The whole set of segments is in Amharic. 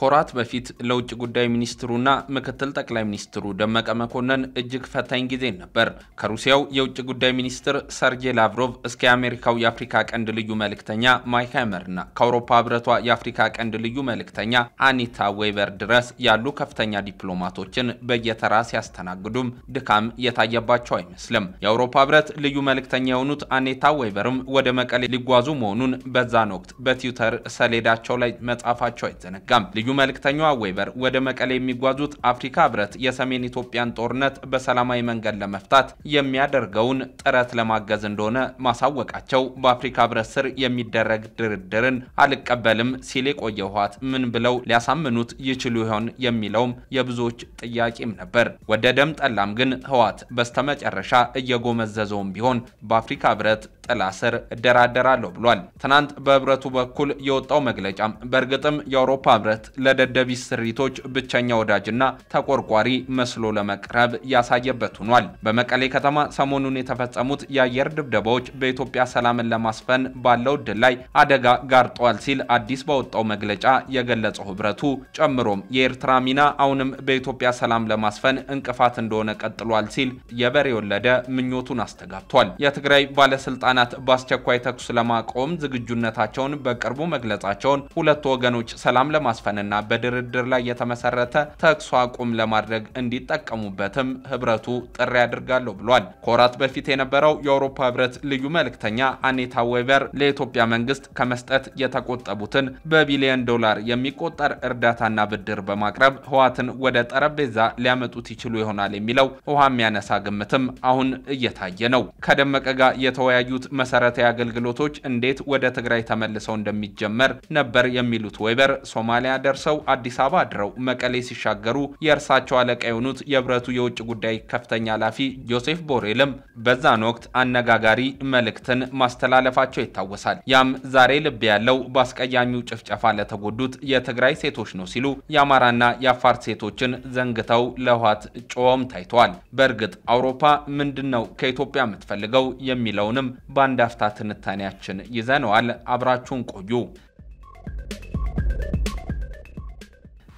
ከወራት በፊት ለውጭ ጉዳይ ሚኒስትሩና ምክትል ጠቅላይ ሚኒስትሩ ደመቀ መኮንን እጅግ ፈታኝ ጊዜ ነበር። ከሩሲያው የውጭ ጉዳይ ሚኒስትር ሰርጌይ ላቭሮቭ እስከ የአሜሪካው የአፍሪካ ቀንድ ልዩ መልእክተኛ ማይክ ሀመርና ከአውሮፓ ህብረቷ የአፍሪካ ቀንድ ልዩ መልእክተኛ አኒታ ዌቨር ድረስ ያሉ ከፍተኛ ዲፕሎማቶችን በየተራ ሲያስተናግዱም ድካም የታየባቸው አይመስልም። የአውሮፓ ህብረት ልዩ መልእክተኛ የሆኑት አኔታ ዌቨርም ወደ መቀሌ ሊጓዙ መሆኑን በዛን ወቅት በትዊተር ሰሌዳቸው ላይ መጻፋቸው አይዘነጋም። ልዩ ልዩ መልእክተኛዋ ዌበር ወደ መቀሌ የሚጓዙት አፍሪካ ህብረት የሰሜን ኢትዮጵያን ጦርነት በሰላማዊ መንገድ ለመፍታት የሚያደርገውን ጥረት ለማገዝ እንደሆነ ማሳወቃቸው በአፍሪካ ህብረት ስር የሚደረግ ድርድርን አልቀበልም ሲል የቆየ ህወሓት ምን ብለው ሊያሳምኑት ይችሉ ይሆን የሚለውም የብዙዎች ጥያቄም ነበር። ወደ ደም ጠላም ግን ህወሓት በስተመጨረሻ እየጎመዘዘውም ቢሆን በአፍሪካ ህብረት ጥላ ስር እደራደራለሁ ብሏል። ትናንት በህብረቱ በኩል የወጣው መግለጫም በእርግጥም የአውሮፓ ህብረት ለደደቢት ስሪቶች ብቸኛ ወዳጅና ተቆርቋሪ መስሎ ለመቅረብ ያሳየበት ሆኗል። በመቀሌ ከተማ ሰሞኑን የተፈጸሙት የአየር ድብደባዎች በኢትዮጵያ ሰላምን ለማስፈን ባለው እድል ላይ አደጋ ጋርጠዋል ሲል አዲስ በወጣው መግለጫ የገለጸው ህብረቱ ጨምሮም የኤርትራ ሚና አሁንም በኢትዮጵያ ሰላም ለማስፈን እንቅፋት እንደሆነ ቀጥሏል ሲል የበሬ ወለደ ምኞቱን አስተጋብቷል። የትግራይ ባለስልጣናት ቀናት በአስቸኳይ ተኩስ ለማቆም ዝግጁነታቸውን በቅርቡ መግለጻቸውን ሁለቱ ወገኖች ሰላም ለማስፈንና በድርድር ላይ የተመሰረተ ተኩስ አቁም ለማድረግ እንዲጠቀሙበትም ህብረቱ ጥሪ አድርጋለሁ ብሏል። ከወራት በፊት የነበረው የአውሮፓ ህብረት ልዩ መልእክተኛ አኔታ ዌበር ለኢትዮጵያ መንግስት ከመስጠት የተቆጠቡትን በቢሊዮን ዶላር የሚቆጠር እርዳታና ብድር በማቅረብ ህዋትን ወደ ጠረጴዛ ሊያመጡት ይችሉ ይሆናል የሚለው ውሃ የሚያነሳ ግምትም አሁን እየታየ ነው። ከደመቀ ጋር የተወያዩት መሰረታዊ አገልግሎቶች እንዴት ወደ ትግራይ ተመልሰው እንደሚጀመር ነበር የሚሉት ዌበር ሶማሊያ ደርሰው አዲስ አበባ አድረው መቀሌ ሲሻገሩ የእርሳቸው አለቃ የሆኑት የህብረቱ የውጭ ጉዳይ ከፍተኛ ኃላፊ ጆሴፍ ቦሬልም በዛን ወቅት አነጋጋሪ መልእክትን ማስተላለፋቸው ይታወሳል። ያም ዛሬ ልብ ያለው በአስቀያሚው ጭፍጨፋ ለተጎዱት የትግራይ ሴቶች ነው ሲሉ የአማራና የአፋር ሴቶችን ዘንግተው ለውሃት ጮም ታይተዋል። በእርግጥ አውሮፓ ምንድን ነው ከኢትዮጵያ የምትፈልገው የሚለውንም በአንድ አፍታ ትንታኔያችን ይዘነዋል። አብራችሁን ቆዩ።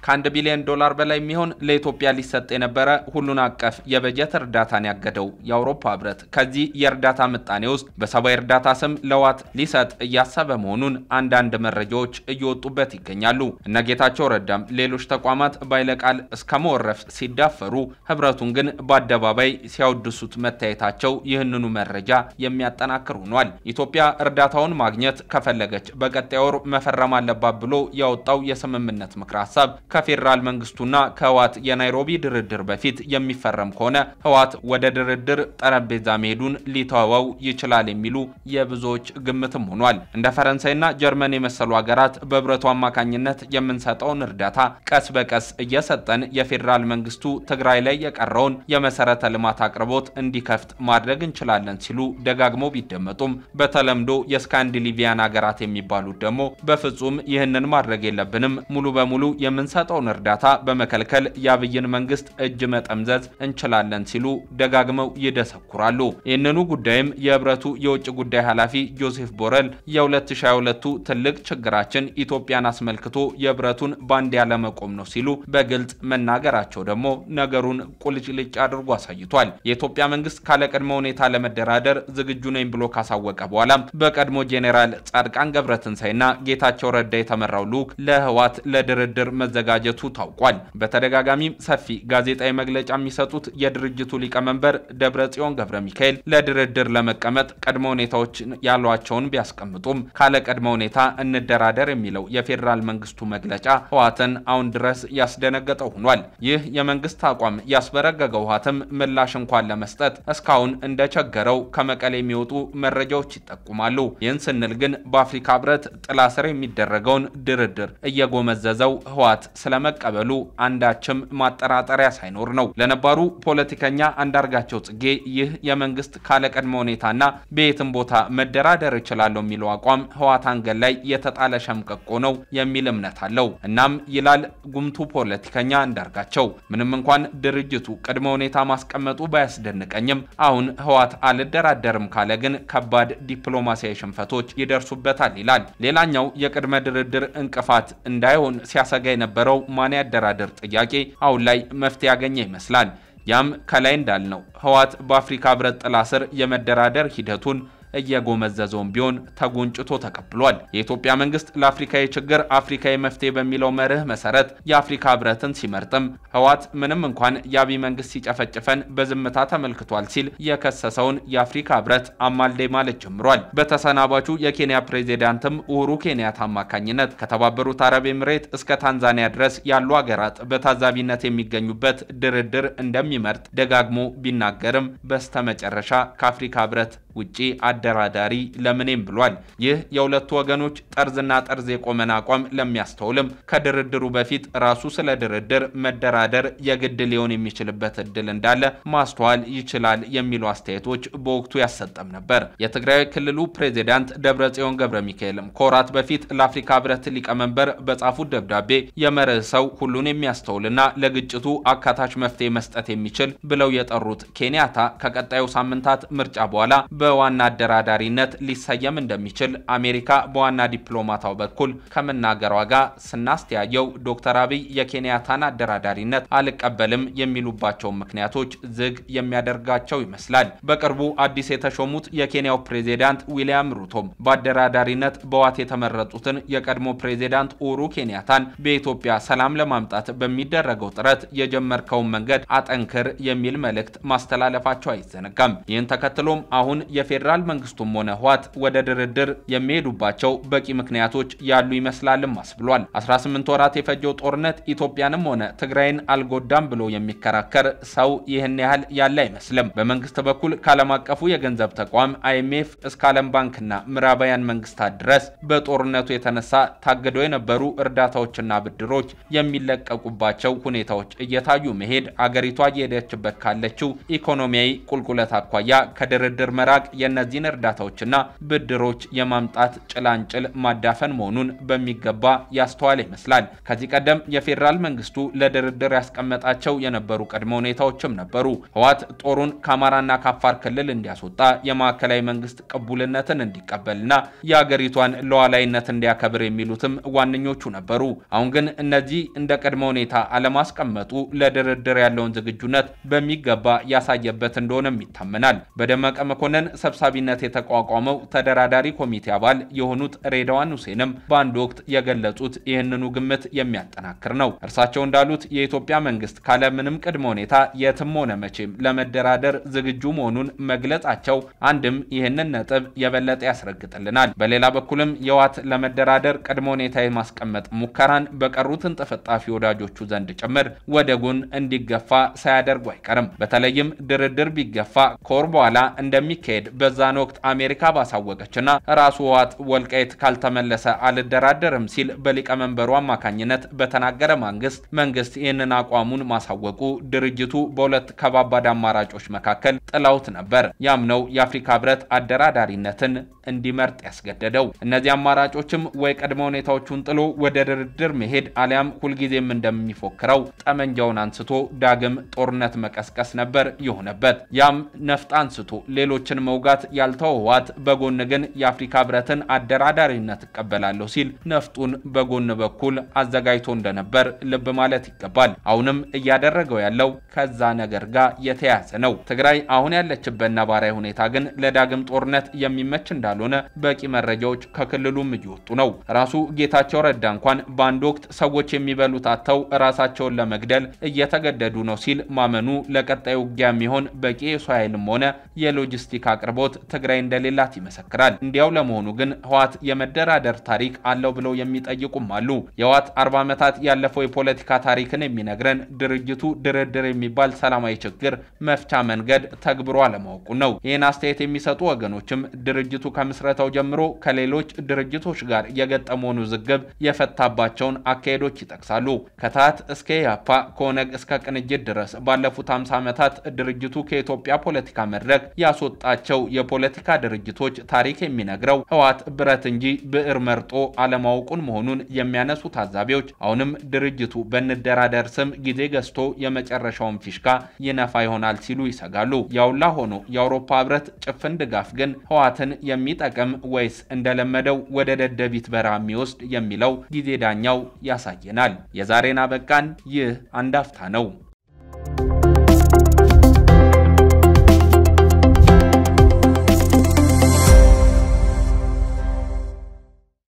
ከአንድ ቢሊዮን ዶላር በላይ የሚሆን ለኢትዮጵያ ሊሰጥ የነበረ ሁሉን አቀፍ የበጀት እርዳታን ያገደው የአውሮፓ ህብረት ከዚህ የእርዳታ ምጣኔ ውስጥ በሰብአዊ እርዳታ ስም ለዋት ሊሰጥ እያሰበ መሆኑን አንዳንድ መረጃዎች እየወጡበት ይገኛሉ። እነ ጌታቸው ረዳም ሌሎች ተቋማት ባይለቃል እስከ መወረፍ ሲዳፈሩ፣ ህብረቱን ግን በአደባባይ ሲያወድሱት መታየታቸው ይህንኑ መረጃ የሚያጠናክር ሆኗል። ኢትዮጵያ እርዳታውን ማግኘት ከፈለገች በቀጣይ ወር መፈረም አለባት ብሎ ያወጣው የስምምነት ምክር ሀሳብ ከፌዴራል መንግስቱና ከህዋት የናይሮቢ ድርድር በፊት የሚፈረም ከሆነ ህዋት ወደ ድርድር ጠረጴዛ መሄዱን ሊተወው ይችላል የሚሉ የብዙዎች ግምትም ሆኗል። እንደ ፈረንሳይና ጀርመን የመሰሉ ሀገራት በህብረቱ አማካኝነት የምንሰጠውን እርዳታ ቀስ በቀስ እየሰጠን የፌዴራል መንግስቱ ትግራይ ላይ የቀረውን የመሰረተ ልማት አቅርቦት እንዲከፍት ማድረግ እንችላለን ሲሉ ደጋግሞ ቢደመጡም በተለምዶ የስካንዲሊቪያን ሀገራት የሚባሉት ደግሞ በፍጹም ይህንን ማድረግ የለብንም ሙሉ በሙሉ የምንሰ የሚሰጠውን እርዳታ በመከልከል የአብይን መንግስት እጅ መጠምዘዝ እንችላለን ሲሉ ደጋግመው ይደሰኩራሉ። ይህንኑ ጉዳይም የህብረቱ የውጭ ጉዳይ ኃላፊ ጆሴፍ ቦረል የ2022 ትልቅ ችግራችን ኢትዮጵያን አስመልክቶ የህብረቱን ባንድ ያለመቆም ነው ሲሉ በግልጽ መናገራቸው ደግሞ ነገሩን ቁልጭልጭ አድርጎ አሳይቷል። የኢትዮጵያ መንግስት ካለቅድመ ሁኔታ ለመደራደር ዝግጁ ነኝ ብሎ ካሳወቀ በኋላም በቀድሞ ጄኔራል ጻድቃን ገብረትንሳይና ጌታቸው ረዳ የተመራው ልዑክ ለህዋት ለድርድር መዘጋ መዘጋጀቱ ታውቋል። በተደጋጋሚም ሰፊ ጋዜጣዊ መግለጫ የሚሰጡት የድርጅቱ ሊቀመንበር ደብረ ጽዮን ገብረ ሚካኤል ለድርድር ለመቀመጥ ቅድመ ሁኔታዎች ያሏቸውን ቢያስቀምጡም ካለ ቅድመ ሁኔታ እንደራደር የሚለው የፌዴራል መንግስቱ መግለጫ ህወሓትን አሁን ድረስ ያስደነገጠው ሆኗል። ይህ የመንግስት አቋም ያስበረገገው ህወሓትም ምላሽ እንኳን ለመስጠት እስካሁን እንደቸገረው ከመቀሌ የሚወጡ መረጃዎች ይጠቁማሉ። ይህን ስንል ግን በአፍሪካ ህብረት ጥላ ስር የሚደረገውን ድርድር እየጎመዘዘው ህወሓት ስለመቀበሉ አንዳችም ማጠራጠሪያ ሳይኖር ነው። ለነባሩ ፖለቲከኛ አንዳርጋቸው ጽጌ ይህ የመንግስት ካለቅድመ ሁኔታና በየትም ቦታ መደራደር እችላለሁ የሚለው አቋም ህወሓት አንገት ላይ የተጣለ ሸምቀቆ ነው የሚል እምነት አለው። እናም ይላል ጉምቱ ፖለቲከኛ አንዳርጋቸው፣ ምንም እንኳን ድርጅቱ ቅድመ ሁኔታ ማስቀመጡ ባያስደንቀኝም አሁን ህወሓት አልደራደርም ካለ ግን ከባድ ዲፕሎማሲያዊ ሽንፈቶች ይደርሱበታል ይላል። ሌላኛው የቅድመ ድርድር እንቅፋት እንዳይሆን ሲያሰጋ የነበረው የነበረው ማን ያደራደር ጥያቄ አሁን ላይ መፍትሄ ያገኘ ይመስላል። ያም ከላይ እንዳልነው ህወሓት በአፍሪካ ህብረት ጥላ ስር የመደራደር ሂደቱን እየጎመዘዘውም ቢሆን ተጎንጭቶ ተቀብሏል። የኢትዮጵያ መንግስት ለአፍሪካዊ ችግር አፍሪካዊ መፍትሄ በሚለው መርህ መሰረት የአፍሪካ ህብረትን ሲመርጥም ህዋት ምንም እንኳን የአብይ መንግስት ሲጨፈጭፈን በዝምታ ተመልክቷል ሲል የከሰሰውን የአፍሪካ ህብረት አማልዴ ማለት ጀምሯል። በተሰናባቹ የኬንያ ፕሬዚዳንትም ኡሁሩ ኬንያታ አማካኝነት ከተባበሩት አረብ ኤምሬት እስከ ታንዛኒያ ድረስ ያሉ ሀገራት በታዛቢነት የሚገኙበት ድርድር እንደሚመርጥ ደጋግሞ ቢናገርም በስተመጨረሻ ከአፍሪካ ህብረት ውጪ አደራዳሪ ለምኔም ብሏል። ይህ የሁለቱ ወገኖች ጠርዝና ጠርዝ የቆመን አቋም ለሚያስተውልም ከድርድሩ በፊት ራሱ ስለ ድርድር መደራደር የግድ ሊሆን የሚችልበት እድል እንዳለ ማስተዋል ይችላል የሚሉ አስተያየቶች በወቅቱ ያሰጠም ነበር። የትግራይ ክልሉ ፕሬዚዳንት ደብረጽዮን ገብረ ሚካኤልም ከወራት በፊት ለአፍሪካ ህብረት ሊቀመንበር በጻፉት ደብዳቤ የመርህ ሰው ሁሉን የሚያስተውልና ለግጭቱ አካታች መፍትሄ መስጠት የሚችል ብለው የጠሩት ኬንያታ ከቀጣዩ ሳምንታት ምርጫ በኋላ በዋና አደራዳሪነት ሊሰየም እንደሚችል አሜሪካ በዋና ዲፕሎማታው በኩል ከመናገሯ ጋር ስናስተያየው ዶክተር አብይ የኬንያታን አደራዳሪነት አልቀበልም የሚሉባቸውን ምክንያቶች ዝግ የሚያደርጋቸው ይመስላል። በቅርቡ አዲስ የተሾሙት የኬንያው ፕሬዚዳንት ዊልያም ሩቶም በአደራዳሪነት በዋት የተመረጡትን የቀድሞ ፕሬዚዳንት ኡሩ ኬንያታን በኢትዮጵያ ሰላም ለማምጣት በሚደረገው ጥረት የጀመርከውን መንገድ አጠንክር የሚል መልእክት ማስተላለፋቸው አይዘነጋም። ይህን ተከትሎም አሁን የፌዴራል መንግስቱም ሆነ ህዋት ወደ ድርድር የሚሄዱባቸው በቂ ምክንያቶች ያሉ ይመስላልም አስብሏል። 18 ወራት የፈጀው ጦርነት ኢትዮጵያንም ሆነ ትግራይን አልጎዳም ብሎ የሚከራከር ሰው ይህን ያህል ያለ አይመስልም። በመንግስት በኩል ከዓለም አቀፉ የገንዘብ ተቋም አይኤምኤፍ እስከ ዓለም ባንክና ምዕራባውያን መንግስታት ድረስ በጦርነቱ የተነሳ ታግደው የነበሩ እርዳታዎችና ብድሮች የሚለቀቁባቸው ሁኔታዎች እየታዩ መሄድ አገሪቷ እየሄደችበት ካለችው ኢኮኖሚያዊ ቁልቁለት አኳያ ከድርድር መራቅ ማድረግ፣ የእነዚህን እርዳታዎችና ብድሮች የማምጣት ጭላንጭል ማዳፈን መሆኑን በሚገባ ያስተዋለ ይመስላል። ከዚህ ቀደም የፌዴራል መንግስቱ ለድርድር ያስቀመጣቸው የነበሩ ቅድመ ሁኔታዎችም ነበሩ። ህወሓት ጦሩን ከአማራና ከአፋር ክልል እንዲያስወጣ፣ የማዕከላዊ መንግስት ቅቡልነትን እንዲቀበልና የአገሪቷን ሉዓላዊነት እንዲያከብር የሚሉትም ዋነኞቹ ነበሩ። አሁን ግን እነዚህ እንደ ቅድመ ሁኔታ አለማስቀመጡ ለድርድር ያለውን ዝግጁነት በሚገባ ያሳየበት እንደሆነም ይታመናል። በደመቀ መኮንን ሰብሳቢነት የተቋቋመው ተደራዳሪ ኮሚቴ አባል የሆኑት ሬድዋን ሁሴንም በአንድ ወቅት የገለጹት ይህንኑ ግምት የሚያጠናክር ነው። እርሳቸው እንዳሉት የኢትዮጵያ መንግስት ካለምንም ቅድመ ሁኔታ የትም ሆነ መቼም ለመደራደር ዝግጁ መሆኑን መግለጻቸው አንድም ይህንን ነጥብ የበለጠ ያስረግጥልናል። በሌላ በኩልም የዋት ለመደራደር ቅድመ ሁኔታ የማስቀመጥ ሙከራን በቀሩት እንጥፍጣፊ ወዳጆቹ ዘንድ ጭምር ወደ ጎን እንዲገፋ ሳያደርጉ አይቀርም። በተለይም ድርድር ቢገፋ ከወር በኋላ እንደሚካሄድ ሲካሄድ በዛን ወቅት አሜሪካ ባሳወቀችና ራሱ ህወሓት ወልቃይት ካልተመለሰ አልደራደርም ሲል በሊቀመንበሩ አማካኝነት በተናገረ ማንግስት መንግስት ይህንን አቋሙን ማሳወቁ ድርጅቱ በሁለት ከባባድ አማራጮች መካከል ጥላውት ነበር። ያም ነው የአፍሪካ ህብረት አደራዳሪነትን እንዲመርጥ ያስገደደው። እነዚህ አማራጮችም ወይ ቀድሞ ሁኔታዎቹን ጥሎ ወደ ድርድር መሄድ አሊያም ሁልጊዜም እንደሚፎክረው ጠመንጃውን አንስቶ ዳግም ጦርነት መቀስቀስ ነበር የሆነበት። ያም ነፍጥ አንስቶ ሌሎችን መውጋት ያልተው ህወሓት በጎን ግን የአፍሪካ ህብረትን አደራዳሪነት እቀበላለሁ ሲል ነፍጡን በጎን በኩል አዘጋጅቶ እንደነበር ልብ ማለት ይገባል። አሁንም እያደረገው ያለው ከዛ ነገር ጋር የተያያዘ ነው። ትግራይ አሁን ያለችበት ነባራዊ ሁኔታ ግን ለዳግም ጦርነት የሚመች እንዳልሆነ በቂ መረጃዎች ከክልሉም እየወጡ ነው። ራሱ ጌታቸው ረዳ እንኳን በአንድ ወቅት ሰዎች የሚበሉት አጥተው ራሳቸውን ለመግደል እየተገደዱ ነው ሲል ማመኑ ለቀጣዩ ውጊያ የሚሆን በቂ የሰው ኃይልም ሆነ የሎጂስቲክ አቅርቦት ትግራይ እንደሌላት ይመሰክራል። እንዲያው ለመሆኑ ግን ህዋት የመደራደር ታሪክ አለው ብለው የሚጠይቁም አሉ። የህዋት አርባ ዓመታት ያለፈው የፖለቲካ ታሪክን የሚነግረን ድርጅቱ ድርድር የሚባል ሰላማዊ ችግር መፍቻ መንገድ ተግብሮ አለማወቁ ነው። ይህን አስተያየት የሚሰጡ ወገኖችም ድርጅቱ ከምስረታው ጀምሮ ከሌሎች ድርጅቶች ጋር የገጠመውን ውዝግብ የፈታባቸውን አካሄዶች ይጠቅሳሉ። ከታት እስከ ኢያፓ ከኦነግ እስከ ቅንጅት ድረስ ባለፉት 50 ዓመታት ድርጅቱ ከኢትዮጵያ ፖለቲካ መድረክ ያስወጣቸው ያላቸው የፖለቲካ ድርጅቶች ታሪክ የሚነግረው ህወሓት ብረት እንጂ ብዕር መርጦ አለማወቁን መሆኑን የሚያነሱ ታዛቢዎች አሁንም ድርጅቱ በንደራደር ስም ጊዜ ገዝቶ የመጨረሻውን ፊሽካ ይነፋ ይሆናል ሲሉ ይሰጋሉ። ያውላ ሆኖ የአውሮፓ ህብረት ጭፍን ድጋፍ ግን ህወሓትን የሚጠቅም ወይስ እንደለመደው ወደ ደደቢት በረሃ የሚወስድ የሚለው ጊዜ ዳኛው ያሳየናል። የዛሬን አበቃን። ይህ አንዳፍታ ነው።